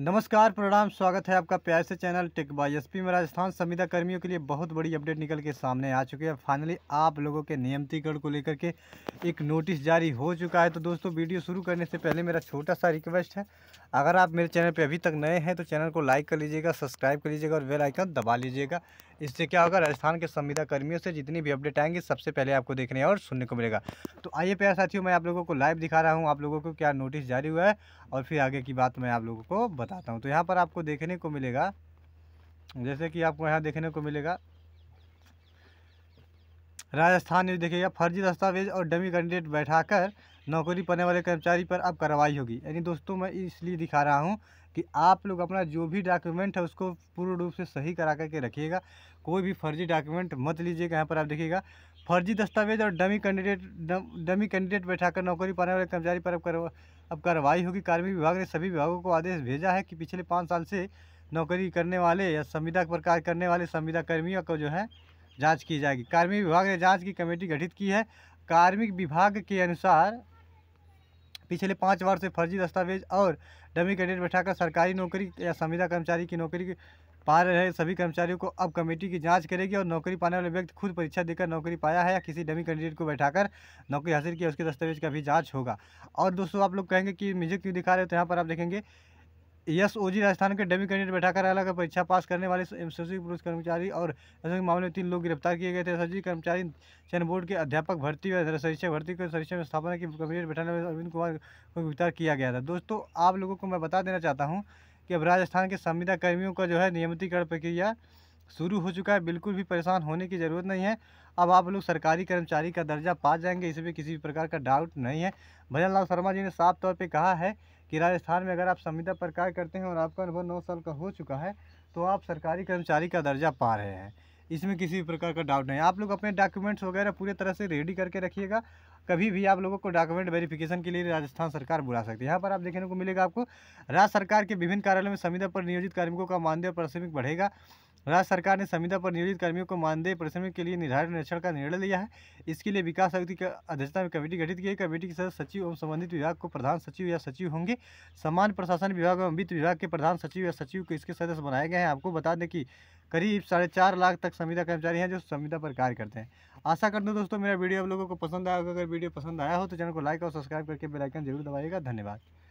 नमस्कार प्रणाम स्वागत है आपका प्यार से चैनल टेक बाई एस में राजस्थान संविदा कर्मियों के लिए बहुत बड़ी अपडेट निकल के सामने आ चुकी है फाइनली आप लोगों के नियमतीकरण को लेकर के एक नोटिस जारी हो चुका है तो दोस्तों वीडियो शुरू करने से पहले मेरा छोटा सा रिक्वेस्ट है अगर आप मेरे चैनल पर अभी तक नए हैं तो चैनल को लाइक कर लीजिएगा सब्सक्राइब कर लीजिएगा और वेल आइकन दबा लीजिएगा इससे क्या होगा राजस्थान के संविदा कर्मियों से जितनी भी अपडेट आएंगे सबसे पहले आपको देखने और सुनने को मिलेगा तो आइए प्यार साथियों मैं आप लोगों को लाइव दिखा रहा हूँ आप लोगों को क्या नोटिस जारी हुआ है और फिर आगे की बात मैं आप लोगों को बताता हूँ तो यहाँ पर आपको देखने को मिलेगा जैसे कि आपको यहाँ देखने को मिलेगा राजस्थान में देखिएगा फर्जी दस्तावेज और डमी कैंडिडेट बैठाकर नौकरी पाने वाले कर्मचारी पर अब कार्रवाई होगी यानी दोस्तों मैं इसलिए दिखा रहा हूँ कि आप लोग अपना जो भी डॉक्यूमेंट है उसको पूर्ण रूप से सही करा करके रखिएगा कोई भी फर्जी डॉक्यूमेंट मत लीजिएगा यहाँ पर आप देखिएगा फर्जी दस्तावेज और डमी कैंडिडेट डमी कैंडिडेट बैठा नौकरी पाने वाले कर्मचारी पर अब अब कार्रवाई होगी कार्मिक विभाग ने सभी विभागों को आदेश भेजा है कि पिछले पाँच साल से नौकरी करने वाले या संविदा पर कार्य करने वाले संविदा कर्मियों को जो है जाँच की जाएगी कार्मिक विभाग ने जाँच की कमेटी गठित की है कार्मिक विभाग के अनुसार पिछले पाँच बार से फर्जी दस्तावेज और डमी कैंडिडेट बैठाकर सरकारी नौकरी या संविदा कर्मचारी की नौकरी पा रहे सभी कर्मचारियों को अब कमेटी की जांच करेगी और नौकरी पाने वाले व्यक्ति खुद परीक्षा देकर नौकरी पाया है या किसी डमी कैंडिडेट को बैठाकर नौकरी हासिल किया उसके दस्तावेज का भी जांच होगा और दोस्तों आप लोग कहेंगे कि म्यूजिक क्यों दिखा रहे हो तो यहाँ पर आप देखेंगे यस ओजी राजस्थान के डेमी कैंडिडेट बैठाकर अलग परीक्षा पास करने वाले एसएससी पुलिस कर्मचारी और एसएससी मामले में तीन लोग गिरफ्तार किए गए थे एसएससी कर्मचारी चयन बोर्ड के अध्यापक भर्ती व शिक्षक भर्ती के शिक्षा में स्थापना की कैंडिडेट बैठाने वाले अरविंद कुमार को गिरफ्तार किया गया था दोस्तों आप लोगों को मैं बता देना चाहता हूँ कि अब राजस्थान के संविदा कर्मियों का जो है नियमितीकरण प्रक्रिया शुरू हो चुका है बिल्कुल भी परेशान होने की ज़रूरत नहीं है अब आप लोग सरकारी कर्मचारी का दर्जा पा जाएंगे इसमें किसी भी प्रकार का डाउट नहीं है भजन लाल शर्मा जी ने साफ तौर पर कहा है कि राजस्थान में अगर आप संविदा पर कार्य करते हैं और आपका अनुभव नौ साल का हो चुका है तो आप सरकारी कर्मचारी का दर्जा पा रहे हैं इसमें किसी भी प्रकार का डाउट नहीं आप लोग अपने डॉक्यूमेंट्स वगैरह पूरी तरह से रेडी करके रखिएगा कभी भी आप लोगों को डॉक्यूमेंट वेरिफिकेशन के लिए राजस्थान सरकार बुला सकती है यहाँ पर आप देखने को मिलेगा आपको राज्य सरकार के विभिन्न कार्यालय में संविदा पर नियोजित कार्मिकों का मानदेय प्रसमिक बढ़ेगा राज्य सरकार ने संविदा पर नियोजित कर्मियों को मानदेय प्रसन्न के लिए निर्धारित निरीक्षण का निर्णय लिया है इसके लिए विकास आयुक्त की अध्यक्षता में कमेटी गठित की गई कमेटी के सदस्य सचिव एवं संबंधित विभाग को प्रधान सचिव या सचिव होंगे सामान्य प्रशासन विभाग एवं वित्त विभाग के प्रधान सचिव या सचिव को इसके सदस्य बनाए गए हैं आपको बता दें कि करीब साढ़े चार लाख तक संविदा कर्मचारी हैं जो संविदा पर कार्य करते हैं आशा करते हैं दोस्तों मेरा वीडियो आप लोगों को पसंद आया होगा अगर वीडियो पसंद आया हो तो चैनल को लाइक और सब्सक्राइब करके बेलाइकन जरूर दबाइएगा धन्यवाद